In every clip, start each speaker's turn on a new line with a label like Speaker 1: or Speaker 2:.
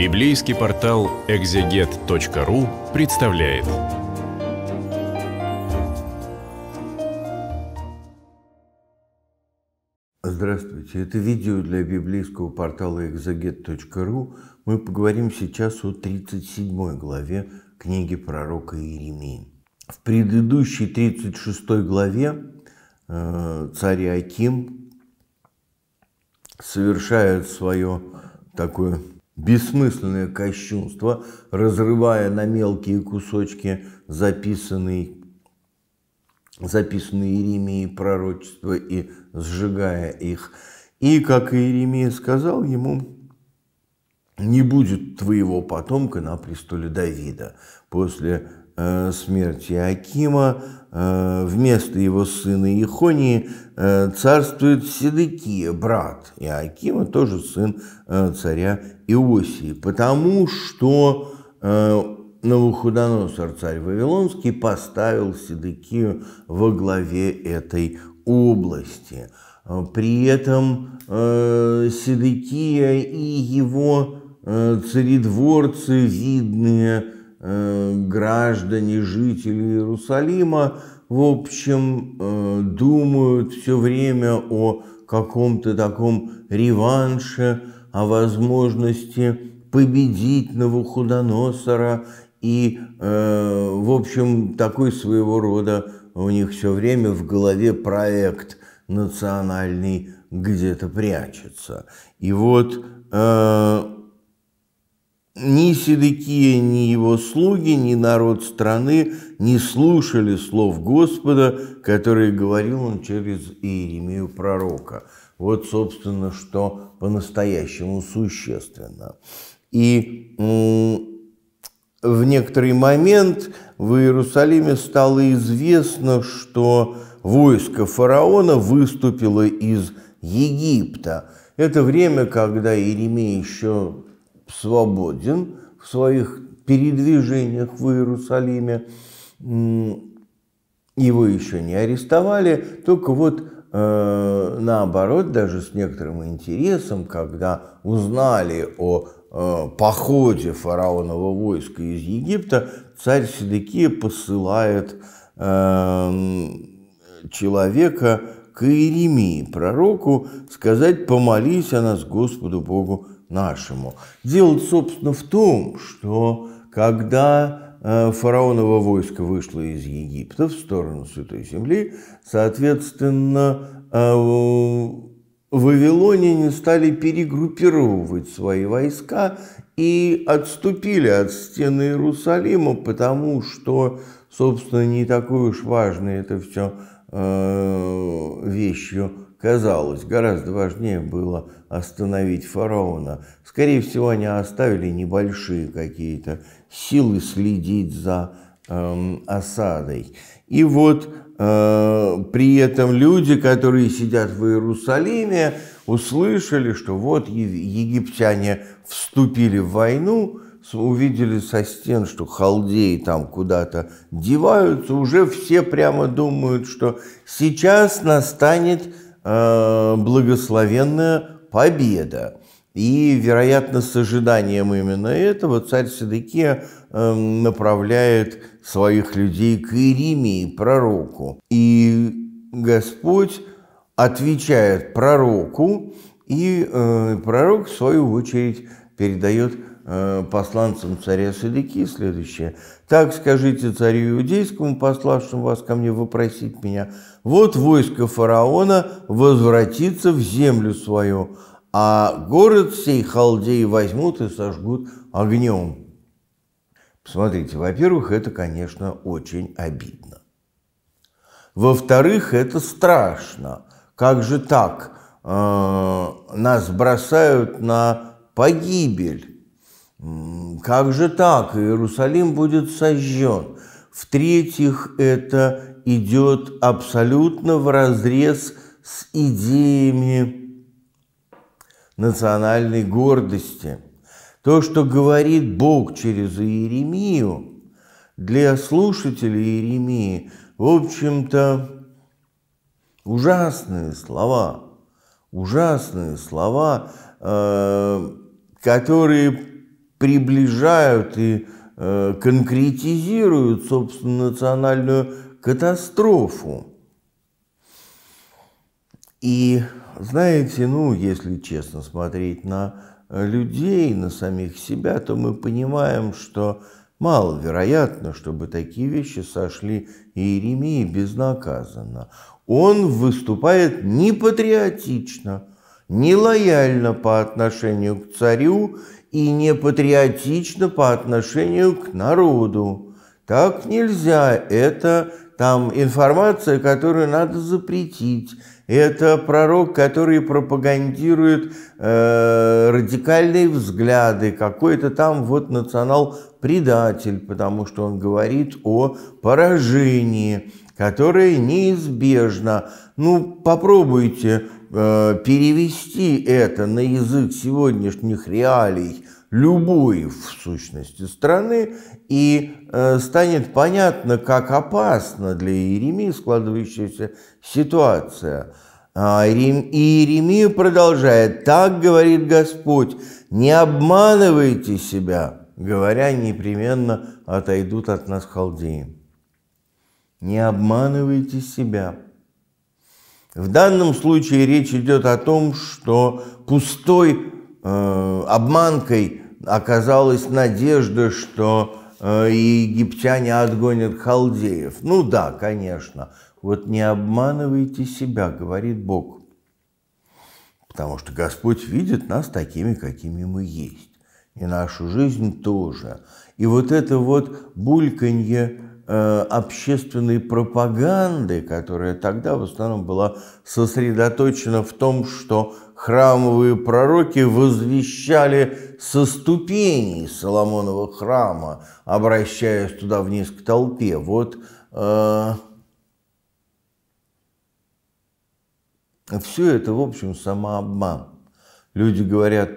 Speaker 1: Библейский портал экзегет.ру представляет. Здравствуйте, это видео для библейского портала экзегет.ру. Мы поговорим сейчас о 37 главе книги пророка Иеремии. В предыдущей 36 главе э, царь Аким совершает свое такое бессмысленное кощунство, разрывая на мелкие кусочки записанные записанные Иеремии пророчества и сжигая их. И, как Иеремия сказал ему, не будет твоего потомка на престоле Давида. После Э, смерти Акима э, вместо его сына Ихонии э, царствует Седыкия, брат Иакима, тоже сын царя Иосии, потому что Навуходоносор, царь Вавилонский, поставил Седыкию во главе этой области. При этом Седыкия и его царедворцы, видные Э, граждане, жители Иерусалима, в общем, э, думают все время о каком-то таком реванше, о возможности победить Навуходоносора. И, э, в общем, такой своего рода у них все время в голове проект национальный где-то прячется. И вот ни Седыкия, ни его слуги, ни народ страны не слушали слов Господа, которые говорил он через Иеремию пророка. Вот, собственно, что по-настоящему существенно. И в некоторый момент в Иерусалиме стало известно, что войско фараона выступило из Египта. Это время, когда Иеремия еще свободен в своих передвижениях в Иерусалиме, его еще не арестовали, только вот э, наоборот, даже с некоторым интересом, когда узнали о э, походе фараонового войска из Египта, царь Седекия посылает эм, человека к Иеремии, пророку, сказать «помолись о нас Господу Богу нашему. Дело, собственно, в том, что когда э, фараоново войско вышло из Египта в сторону Святой Земли, соответственно, э, вавилоняне стали перегруппировывать свои войска и отступили от стены Иерусалима, потому что, собственно, не такой уж важной это все э, вещью казалось, гораздо важнее было остановить фараона. Скорее всего, они оставили небольшие какие-то силы следить за эм, осадой. И вот э, при этом люди, которые сидят в Иерусалиме, услышали, что вот египтяне вступили в войну, увидели со стен, что халдеи там куда-то деваются, уже все прямо думают, что сейчас настанет Э, благословенная победа. И, вероятно, с ожиданием именно этого царь Седыкия эм, направляет своих людей к Иеремии, пророку. И Господь отвечает пророку, и э, пророк, в свою очередь, передает э, посланцам царя Седыки следующее. «Так скажите царю иудейскому, пославшему вас ко мне вопросить меня, вот войско фараона возвратится в землю свою, а город сей халдеи возьмут и сожгут огнем. Посмотрите, во-первых, это, конечно, очень обидно. Во-вторых, это страшно. Как же так? Э, нас бросают на погибель. Как же так? Иерусалим будет сожжен. В-третьих, это идет абсолютно в разрез с идеями национальной гордости. То, что говорит Бог через Иеремию, для слушателей Иеремии, в общем-то, ужасные слова, ужасные слова, э, которые приближают и э, конкретизируют, собственно, национальную катастрофу. И знаете, ну, если честно смотреть на людей, на самих себя, то мы понимаем, что маловероятно, чтобы такие вещи сошли Иеремии безнаказанно. Он выступает непатриотично, патриотично, не лояльно по отношению к царю и непатриотично по отношению к народу. Так нельзя, это там информация, которую надо запретить. Это пророк, который пропагандирует э, радикальные взгляды, какой-то там вот национал-предатель, потому что он говорит о поражении, которое неизбежно. Ну, попробуйте э, перевести это на язык сегодняшних реалий – любой в сущности страны, и э, станет понятно, как опасна для Иеремии складывающаяся ситуация. А Иеремия продолжает, так говорит Господь, не обманывайте себя, говоря непременно отойдут от нас халдеи. Не обманывайте себя. В данном случае речь идет о том, что пустой Э, обманкой оказалась надежда, что э, египтяне отгонят халдеев. Ну да, конечно. Вот не обманывайте себя, говорит Бог. Потому что Господь видит нас такими, какими мы есть. И нашу жизнь тоже. И вот это вот бульканье э, общественной пропаганды, которая тогда в основном была сосредоточена в том, что храмовые пророки возвещали со ступеней Соломонова храма, обращаясь туда вниз к толпе. Вот э, все это, в общем, самообман. Люди говорят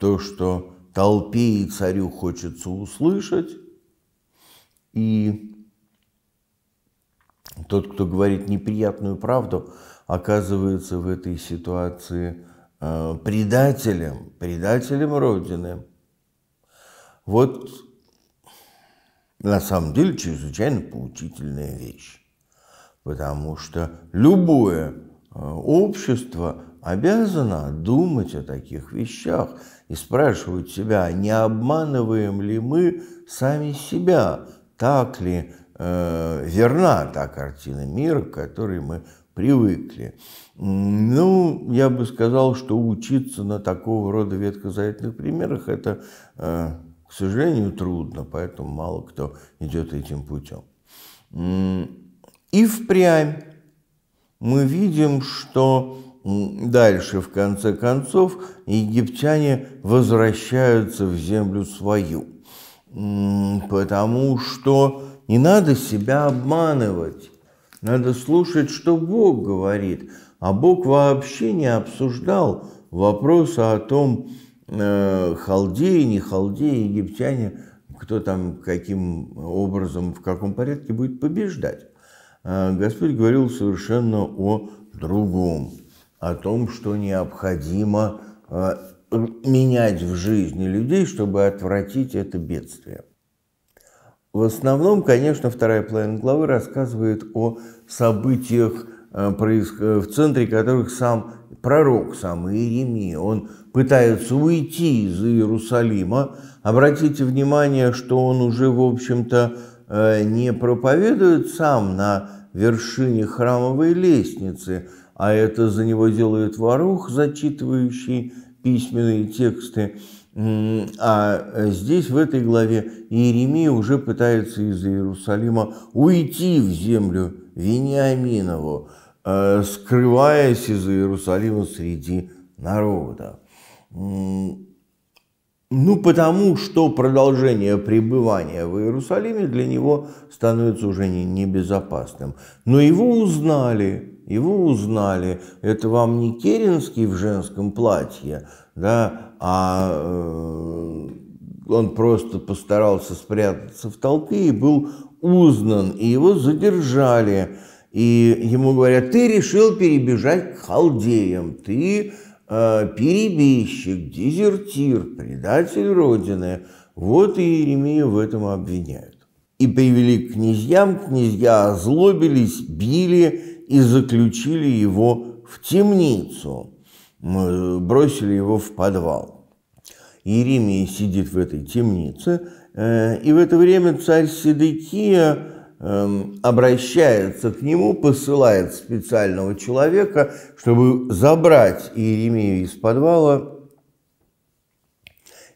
Speaker 1: то, что толпе и царю хочется услышать, и тот, кто говорит неприятную правду, оказывается в этой ситуации э, предателем, предателем Родины. Вот на самом деле чрезвычайно поучительная вещь, потому что любое э, общество обязано думать о таких вещах и спрашивать себя, не обманываем ли мы сами себя, так ли Э, верна та картина мира, к которой мы привыкли. Ну, я бы сказал, что учиться на такого рода ветхозаветных примерах – это, э, к сожалению, трудно, поэтому мало кто идет этим путем. И впрямь мы видим, что дальше, в конце концов, египтяне возвращаются в землю свою, потому что не надо себя обманывать. Надо слушать, что Бог говорит. А Бог вообще не обсуждал вопросы о том, э, халдеи, не халдеи, египтяне, кто там каким образом, в каком порядке будет побеждать. А Господь говорил совершенно о другом, о том, что необходимо э, менять в жизни людей, чтобы отвратить это бедствие. В основном, конечно, вторая половина главы рассказывает о событиях, э, э, в центре которых сам пророк, сам Иеремия, он пытается уйти из Иерусалима. Обратите внимание, что он уже, в общем-то, э, не проповедует сам на вершине храмовой лестницы, а это за него делает ворух, зачитывающий письменные тексты, а э, здесь, в этой главе, Иеремия уже пытается из Иерусалима уйти в землю Вениаминову, э, скрываясь из Иерусалима среди народа. Ну, потому что продолжение пребывания в Иерусалиме для него становится уже не, небезопасным. Но его узнали, его узнали. Это вам не Керенский в женском платье – да, а э, он просто постарался спрятаться в толпе и был узнан, и его задержали. И ему говорят, ты решил перебежать к халдеям, ты э, перебежчик, дезертир, предатель Родины. Вот и Еремея в этом обвиняют. И привели к князьям, князья озлобились, били и заключили его в темницу – бросили его в подвал. Иеремия сидит в этой темнице, э, и в это время царь Седыкия эм, обращается к нему, посылает специального человека, чтобы забрать Иеремию из подвала,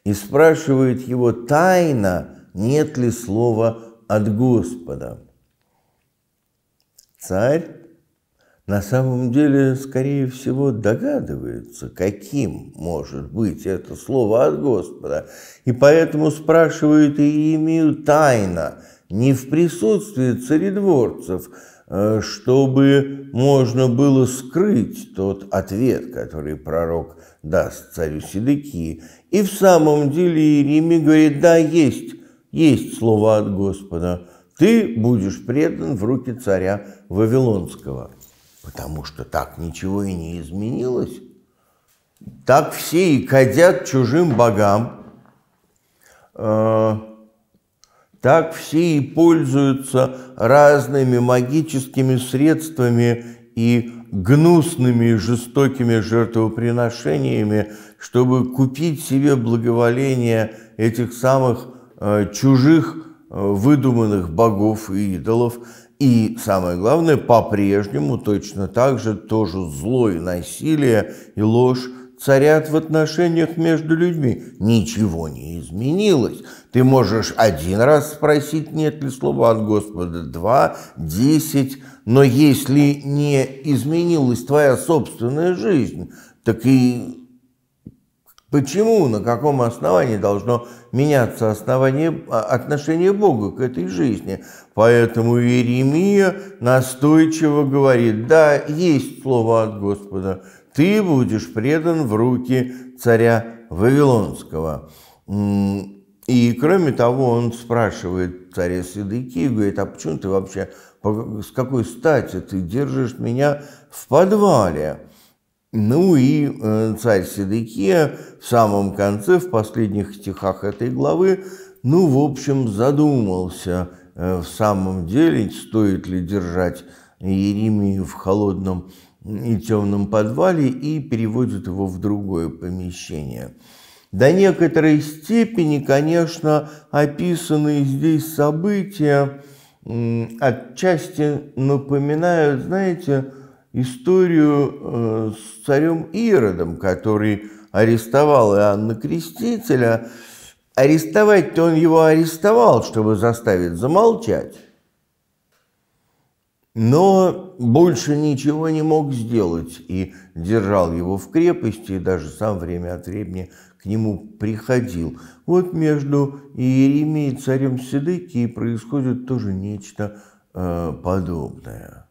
Speaker 1: и спрашивает его тайно, нет ли слова от Господа. Царь на самом деле, скорее всего, догадывается, каким может быть это слово от Господа, и поэтому спрашивает и Иеремию тайно, не в присутствии царедворцев, э, чтобы можно было скрыть тот ответ, который пророк даст царю Седыки. И в самом деле Иеремия говорит, да, есть, есть слово от Господа, ты будешь предан в руки царя Вавилонского потому что так ничего и не изменилось. Так все и кадят чужим богам, а, так все и пользуются разными магическими средствами и гнусными жестокими жертвоприношениями, чтобы купить себе благоволение этих самых э, чужих э, выдуманных богов и идолов. И самое главное, по-прежнему точно так же тоже зло и насилие и ложь царят в отношениях между людьми. Ничего не изменилось. Ты можешь один раз спросить, нет ли слова от Господа, два, десять, но если не изменилась твоя собственная жизнь, так и Почему, на каком основании должно меняться основание, а, отношения Бога к этой жизни? Поэтому Иеремия настойчиво говорит, да, есть слово от Господа, ты будешь предан в руки царя Вавилонского. И кроме того, он спрашивает царя Сидыкию, говорит, а почему ты вообще, с какой стати ты держишь меня в подвале? Ну и э, царь Седыкия в самом конце, в последних стихах этой главы, ну, в общем, задумался э, в самом деле, стоит ли держать Еремию в холодном и темном подвале и переводит его в другое помещение. До некоторой степени, конечно, описанные здесь события отчасти напоминают, знаете, историю э, с царем Иродом, который арестовал Иоанна Крестителя. Арестовать-то он его арестовал, чтобы заставить замолчать. Но больше ничего не мог сделать и держал его в крепости, и даже сам время от времени к нему приходил. Вот между Иеремией и царем Седыки происходит тоже нечто э, подобное.